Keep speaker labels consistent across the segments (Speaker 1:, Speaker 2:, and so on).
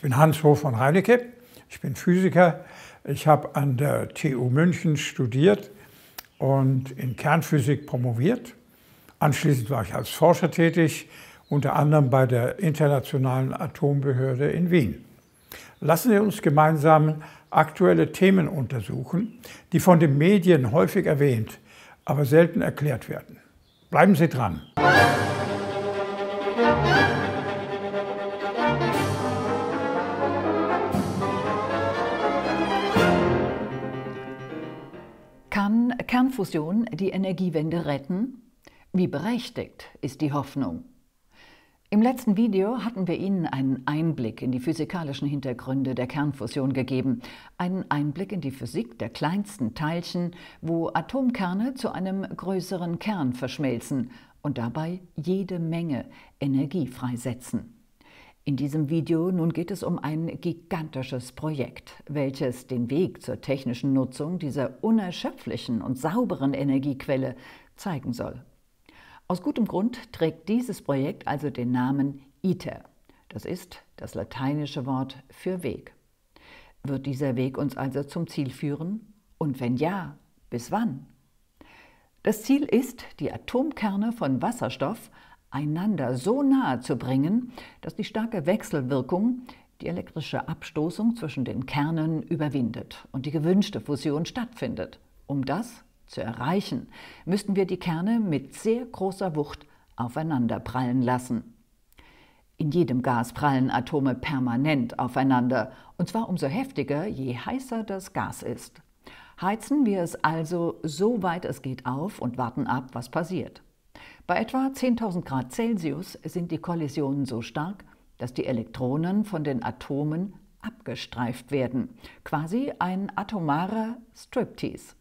Speaker 1: Ich bin Hans hof von Reinecke, ich bin Physiker. Ich habe an der TU München studiert und in Kernphysik promoviert. Anschließend war ich als Forscher tätig, unter anderem bei der Internationalen Atombehörde in Wien. Lassen Sie uns gemeinsam aktuelle Themen untersuchen, die von den Medien häufig erwähnt, aber selten erklärt werden. Bleiben Sie dran! Kernfusion die Energiewende retten? Wie berechtigt ist die Hoffnung? Im letzten Video hatten wir Ihnen einen Einblick in die physikalischen Hintergründe der Kernfusion gegeben, einen Einblick in die Physik der kleinsten Teilchen, wo Atomkerne zu einem größeren Kern verschmelzen und dabei jede Menge Energie freisetzen. In diesem Video nun geht es um ein gigantisches Projekt, welches den Weg zur technischen Nutzung dieser unerschöpflichen und sauberen Energiequelle zeigen soll. Aus gutem Grund trägt dieses Projekt also den Namen ITER. Das ist das lateinische Wort für Weg. Wird dieser Weg uns also zum Ziel führen? Und wenn ja, bis wann? Das Ziel ist, die Atomkerne von Wasserstoff einander so nahe zu bringen, dass die starke Wechselwirkung die elektrische Abstoßung zwischen den Kernen überwindet und die gewünschte Fusion stattfindet. Um das zu erreichen, müssten wir die Kerne mit sehr großer Wucht aufeinander prallen lassen. In jedem Gas prallen Atome permanent aufeinander, und zwar umso heftiger, je heißer das Gas ist. Heizen wir es also so weit es geht auf und warten ab, was passiert. Bei etwa 10.000 Grad Celsius sind die Kollisionen so stark, dass die Elektronen von den Atomen abgestreift werden, quasi ein atomarer Striptease.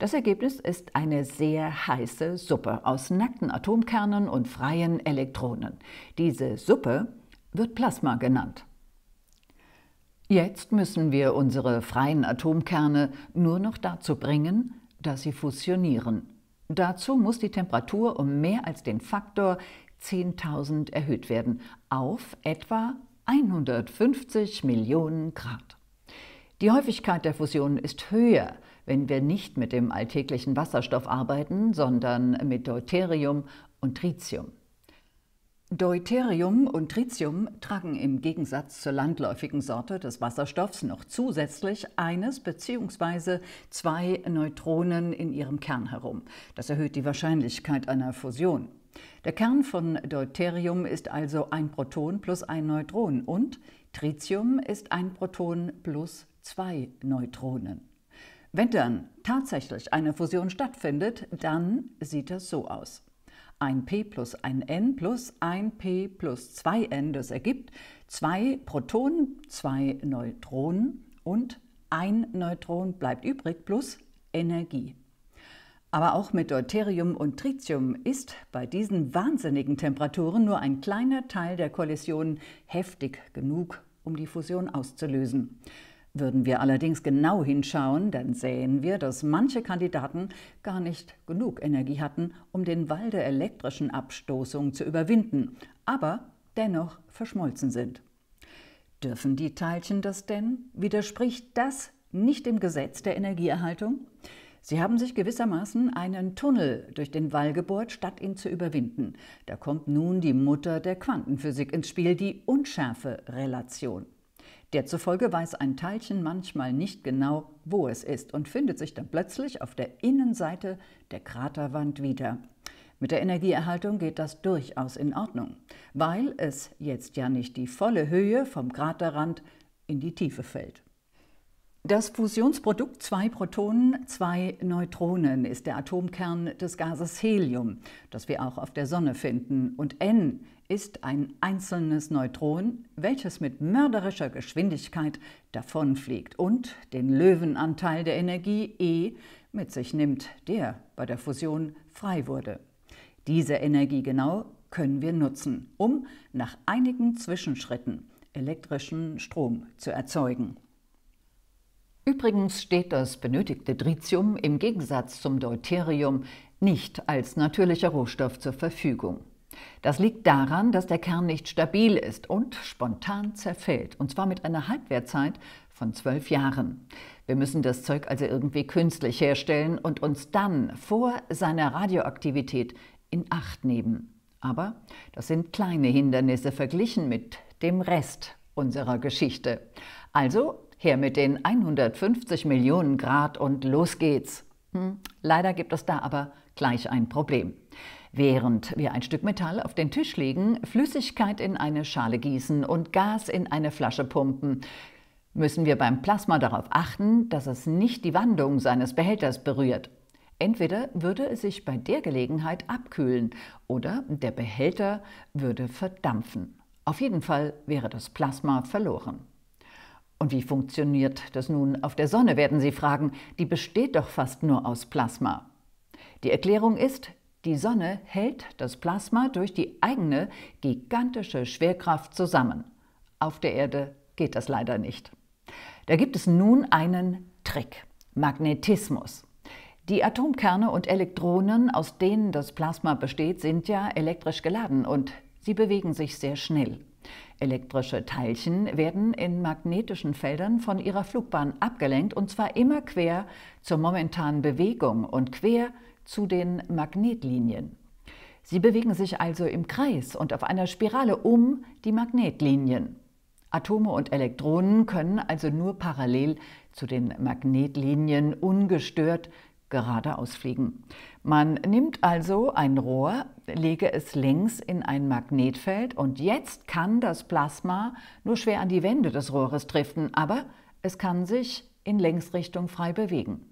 Speaker 1: Das Ergebnis ist eine sehr heiße Suppe aus nackten Atomkernen und freien Elektronen. Diese Suppe wird Plasma genannt. Jetzt müssen wir unsere freien Atomkerne nur noch dazu bringen, dass sie fusionieren. Dazu muss die Temperatur um mehr als den Faktor 10.000 erhöht werden, auf etwa 150 Millionen Grad. Die Häufigkeit der Fusion ist höher, wenn wir nicht mit dem alltäglichen Wasserstoff arbeiten, sondern mit Deuterium und Tritium. Deuterium und Tritium tragen im Gegensatz zur landläufigen Sorte des Wasserstoffs noch zusätzlich eines bzw. zwei Neutronen in ihrem Kern herum. Das erhöht die Wahrscheinlichkeit einer Fusion. Der Kern von Deuterium ist also ein Proton plus ein Neutron und Tritium ist ein Proton plus zwei Neutronen. Wenn dann tatsächlich eine Fusion stattfindet, dann sieht das so aus ein p plus ein n plus ein p plus 2n, das ergibt zwei Protonen, zwei Neutronen und ein Neutron bleibt übrig plus Energie. Aber auch mit Deuterium und Tritium ist bei diesen wahnsinnigen Temperaturen nur ein kleiner Teil der Kollisionen heftig genug, um die Fusion auszulösen. Würden wir allerdings genau hinschauen, dann sähen wir, dass manche Kandidaten gar nicht genug Energie hatten, um den Wall der elektrischen Abstoßung zu überwinden, aber dennoch verschmolzen sind. Dürfen die Teilchen das denn? Widerspricht das nicht dem Gesetz der Energieerhaltung? Sie haben sich gewissermaßen einen Tunnel durch den Wall gebohrt, statt ihn zu überwinden. Da kommt nun die Mutter der Quantenphysik ins Spiel, die Unschärfe-Relation. Der zufolge weiß ein Teilchen manchmal nicht genau, wo es ist und findet sich dann plötzlich auf der Innenseite der Kraterwand wieder. Mit der Energieerhaltung geht das durchaus in Ordnung, weil es jetzt ja nicht die volle Höhe vom Kraterrand in die Tiefe fällt. Das Fusionsprodukt zwei Protonen, zwei Neutronen ist der Atomkern des Gases Helium, das wir auch auf der Sonne finden. Und N ist ein einzelnes Neutron, welches mit mörderischer Geschwindigkeit davonfliegt und den Löwenanteil der Energie E mit sich nimmt, der bei der Fusion frei wurde. Diese Energie genau können wir nutzen, um nach einigen Zwischenschritten elektrischen Strom zu erzeugen. Übrigens steht das benötigte Tritium im Gegensatz zum Deuterium nicht als natürlicher Rohstoff zur Verfügung. Das liegt daran, dass der Kern nicht stabil ist und spontan zerfällt, und zwar mit einer Halbwertzeit von zwölf Jahren. Wir müssen das Zeug also irgendwie künstlich herstellen und uns dann vor seiner Radioaktivität in Acht nehmen. Aber das sind kleine Hindernisse verglichen mit dem Rest unserer Geschichte. Also her mit den 150 Millionen Grad und los geht's. Hm, leider gibt es da aber gleich ein Problem. Während wir ein Stück Metall auf den Tisch legen, Flüssigkeit in eine Schale gießen und Gas in eine Flasche pumpen, müssen wir beim Plasma darauf achten, dass es nicht die Wandung seines Behälters berührt. Entweder würde es sich bei der Gelegenheit abkühlen oder der Behälter würde verdampfen. Auf jeden Fall wäre das Plasma verloren. Und wie funktioniert das nun auf der Sonne, werden Sie fragen. Die besteht doch fast nur aus Plasma. Die Erklärung ist, die Sonne hält das Plasma durch die eigene gigantische Schwerkraft zusammen. Auf der Erde geht das leider nicht. Da gibt es nun einen Trick. Magnetismus. Die Atomkerne und Elektronen, aus denen das Plasma besteht, sind ja elektrisch geladen und sie bewegen sich sehr schnell. Elektrische Teilchen werden in magnetischen Feldern von ihrer Flugbahn abgelenkt und zwar immer quer zur momentanen Bewegung und quer zu den Magnetlinien. Sie bewegen sich also im Kreis und auf einer Spirale um die Magnetlinien. Atome und Elektronen können also nur parallel zu den Magnetlinien ungestört geradeaus fliegen. Man nimmt also ein Rohr, lege es längs in ein Magnetfeld und jetzt kann das Plasma nur schwer an die Wände des Rohres driften, aber es kann sich in Längsrichtung frei bewegen.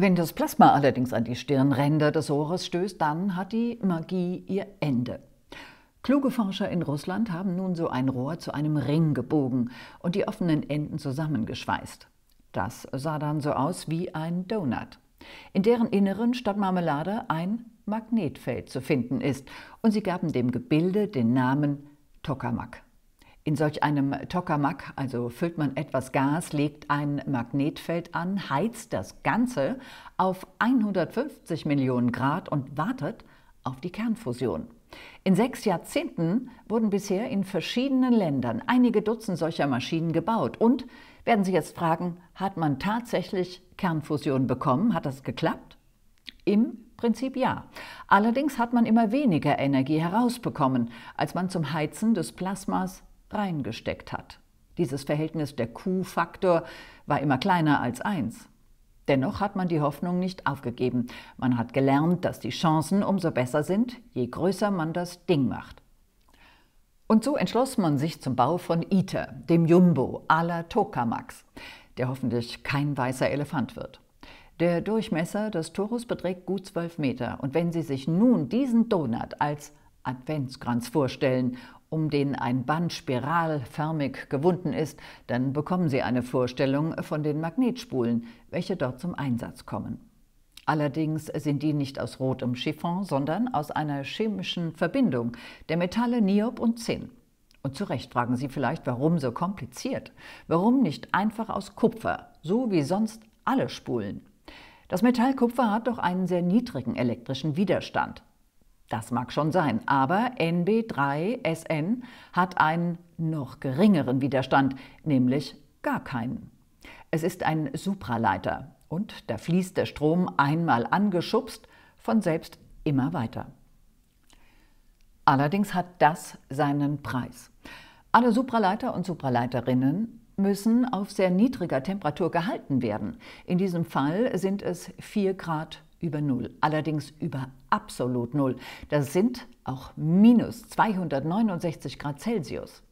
Speaker 1: Wenn das Plasma allerdings an die Stirnränder des Rohres stößt, dann hat die Magie ihr Ende. Kluge Forscher in Russland haben nun so ein Rohr zu einem Ring gebogen und die offenen Enden zusammengeschweißt. Das sah dann so aus wie ein Donut, in deren Inneren statt Marmelade ein Magnetfeld zu finden ist, und sie gaben dem Gebilde den Namen Tokamak. In solch einem Tokamak, also füllt man etwas Gas, legt ein Magnetfeld an, heizt das Ganze auf 150 Millionen Grad und wartet auf die Kernfusion. In sechs Jahrzehnten wurden bisher in verschiedenen Ländern einige Dutzend solcher Maschinen gebaut. Und werden Sie jetzt fragen, hat man tatsächlich Kernfusion bekommen? Hat das geklappt? Im Prinzip ja. Allerdings hat man immer weniger Energie herausbekommen, als man zum Heizen des Plasmas reingesteckt hat. Dieses Verhältnis der Q-Faktor war immer kleiner als 1. Dennoch hat man die Hoffnung nicht aufgegeben. Man hat gelernt, dass die Chancen umso besser sind, je größer man das Ding macht. Und so entschloss man sich zum Bau von ITER, dem Jumbo à la Tokamax, der hoffentlich kein weißer Elefant wird. Der Durchmesser des Torus beträgt gut 12 Meter und wenn Sie sich nun diesen Donut als Adventskranz vorstellen um den ein Band spiralförmig gewunden ist, dann bekommen Sie eine Vorstellung von den Magnetspulen, welche dort zum Einsatz kommen. Allerdings sind die nicht aus rotem Chiffon, sondern aus einer chemischen Verbindung der Metalle Niob und Zinn. Und zu Recht fragen Sie vielleicht, warum so kompliziert? Warum nicht einfach aus Kupfer, so wie sonst alle Spulen? Das Metall Kupfer hat doch einen sehr niedrigen elektrischen Widerstand. Das mag schon sein, aber NB3SN hat einen noch geringeren Widerstand, nämlich gar keinen. Es ist ein Supraleiter und da fließt der Strom einmal angeschubst von selbst immer weiter. Allerdings hat das seinen Preis. Alle Supraleiter und Supraleiterinnen müssen auf sehr niedriger Temperatur gehalten werden. In diesem Fall sind es 4 Grad über Null, allerdings über absolut Null. Das sind auch minus 269 Grad Celsius.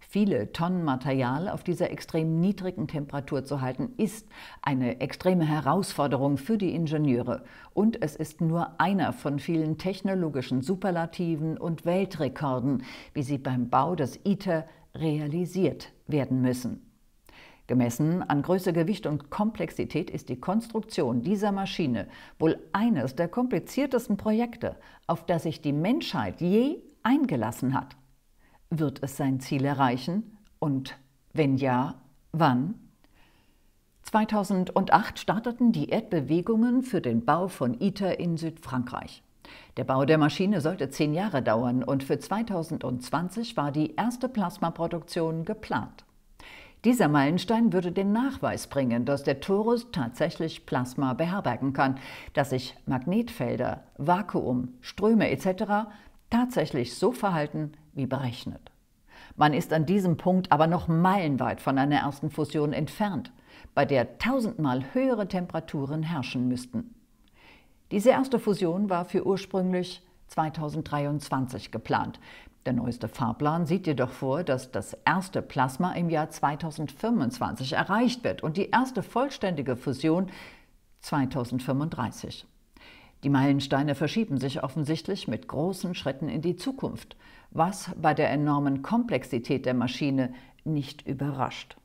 Speaker 1: Viele Tonnen Material auf dieser extrem niedrigen Temperatur zu halten, ist eine extreme Herausforderung für die Ingenieure. Und es ist nur einer von vielen technologischen Superlativen und Weltrekorden, wie sie beim Bau des ITER realisiert werden müssen. Gemessen an Größe, Gewicht und Komplexität ist die Konstruktion dieser Maschine wohl eines der kompliziertesten Projekte, auf das sich die Menschheit je eingelassen hat. Wird es sein Ziel erreichen? Und wenn ja, wann? 2008 starteten die Erdbewegungen für den Bau von ITER in Südfrankreich. Der Bau der Maschine sollte zehn Jahre dauern und für 2020 war die erste Plasmaproduktion geplant. Dieser Meilenstein würde den Nachweis bringen, dass der Torus tatsächlich Plasma beherbergen kann, dass sich Magnetfelder, Vakuum, Ströme etc. tatsächlich so verhalten wie berechnet. Man ist an diesem Punkt aber noch meilenweit von einer ersten Fusion entfernt, bei der tausendmal höhere Temperaturen herrschen müssten. Diese erste Fusion war für ursprünglich 2023 geplant. Der neueste Fahrplan sieht jedoch vor, dass das erste Plasma im Jahr 2025 erreicht wird und die erste vollständige Fusion 2035. Die Meilensteine verschieben sich offensichtlich mit großen Schritten in die Zukunft, was bei der enormen Komplexität der Maschine nicht überrascht.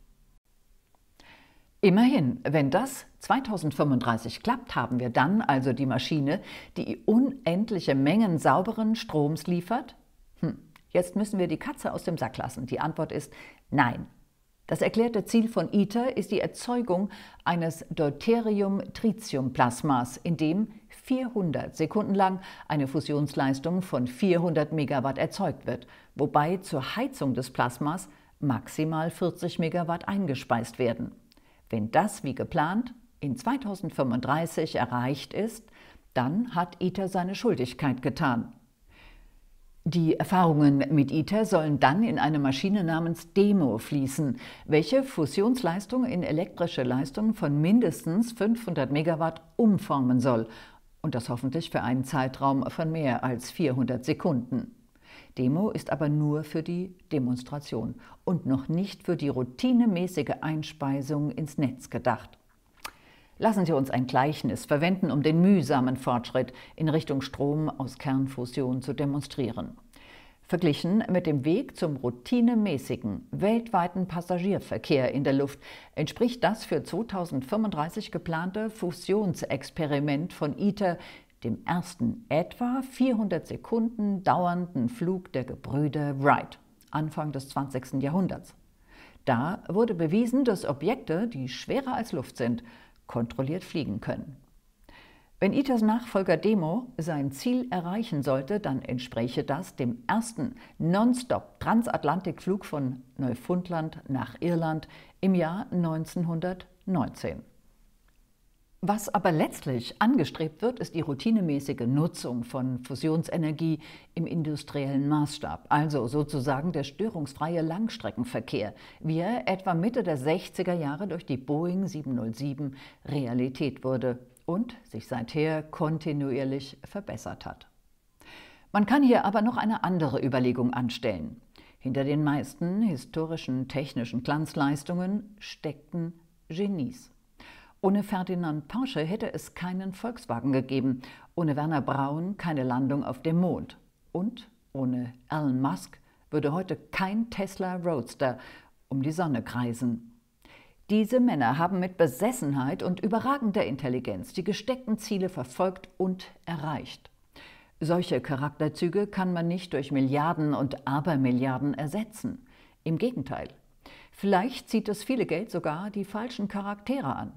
Speaker 1: Immerhin, wenn das 2035 klappt, haben wir dann also die Maschine, die unendliche Mengen sauberen Stroms liefert, Jetzt müssen wir die Katze aus dem Sack lassen. Die Antwort ist nein. Das erklärte Ziel von ITER ist die Erzeugung eines Deuterium-Tritium-Plasmas, in dem 400 Sekunden lang eine Fusionsleistung von 400 Megawatt erzeugt wird, wobei zur Heizung des Plasmas maximal 40 Megawatt eingespeist werden. Wenn das wie geplant in 2035 erreicht ist, dann hat ITER seine Schuldigkeit getan. Die Erfahrungen mit ITER sollen dann in eine Maschine namens Demo fließen, welche Fusionsleistung in elektrische Leistung von mindestens 500 Megawatt umformen soll. Und das hoffentlich für einen Zeitraum von mehr als 400 Sekunden. Demo ist aber nur für die Demonstration und noch nicht für die routinemäßige Einspeisung ins Netz gedacht. Lassen Sie uns ein Gleichnis verwenden, um den mühsamen Fortschritt in Richtung Strom aus Kernfusion zu demonstrieren. Verglichen mit dem Weg zum routinemäßigen weltweiten Passagierverkehr in der Luft entspricht das für 2035 geplante Fusionsexperiment von ITER dem ersten etwa 400 Sekunden dauernden Flug der Gebrüder Wright Anfang des 20. Jahrhunderts. Da wurde bewiesen, dass Objekte, die schwerer als Luft sind, kontrolliert fliegen können. Wenn ITERs Nachfolger Demo sein Ziel erreichen sollte, dann entspräche das dem ersten nonstop Transatlantikflug von Neufundland nach Irland im Jahr 1919. Was aber letztlich angestrebt wird, ist die routinemäßige Nutzung von Fusionsenergie im industriellen Maßstab, also sozusagen der störungsfreie Langstreckenverkehr, wie er etwa Mitte der 60er Jahre durch die Boeing 707 Realität wurde und sich seither kontinuierlich verbessert hat. Man kann hier aber noch eine andere Überlegung anstellen. Hinter den meisten historischen technischen Glanzleistungen steckten Genies. Ohne Ferdinand Porsche hätte es keinen Volkswagen gegeben, ohne Werner Braun keine Landung auf dem Mond und ohne Elon Musk würde heute kein Tesla Roadster um die Sonne kreisen. Diese Männer haben mit Besessenheit und überragender Intelligenz die gesteckten Ziele verfolgt und erreicht. Solche Charakterzüge kann man nicht durch Milliarden und Abermilliarden ersetzen. Im Gegenteil. Vielleicht zieht das viele Geld sogar die falschen Charaktere an.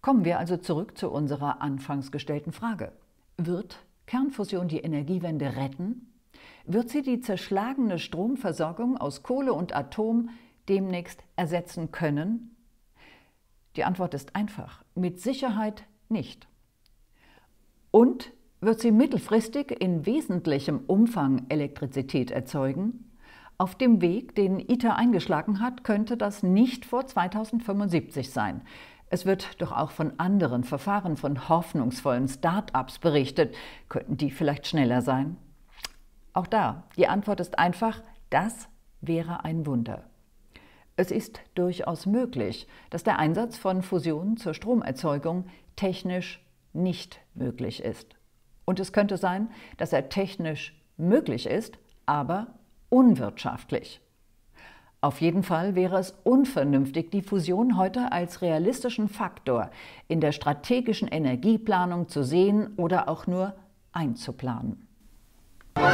Speaker 1: Kommen wir also zurück zu unserer anfangs gestellten Frage. Wird Kernfusion die Energiewende retten? Wird sie die zerschlagene Stromversorgung aus Kohle und Atom demnächst ersetzen können? Die Antwort ist einfach, mit Sicherheit nicht. Und wird sie mittelfristig in wesentlichem Umfang Elektrizität erzeugen? Auf dem Weg, den ITER eingeschlagen hat, könnte das nicht vor 2075 sein. Es wird doch auch von anderen Verfahren, von hoffnungsvollen Start-ups berichtet. Könnten die vielleicht schneller sein? Auch da, die Antwort ist einfach, das wäre ein Wunder. Es ist durchaus möglich, dass der Einsatz von Fusionen zur Stromerzeugung technisch nicht möglich ist. Und es könnte sein, dass er technisch möglich ist, aber unwirtschaftlich. Auf jeden Fall wäre es unvernünftig, die Fusion heute als realistischen Faktor in der strategischen Energieplanung zu sehen oder auch nur einzuplanen. Musik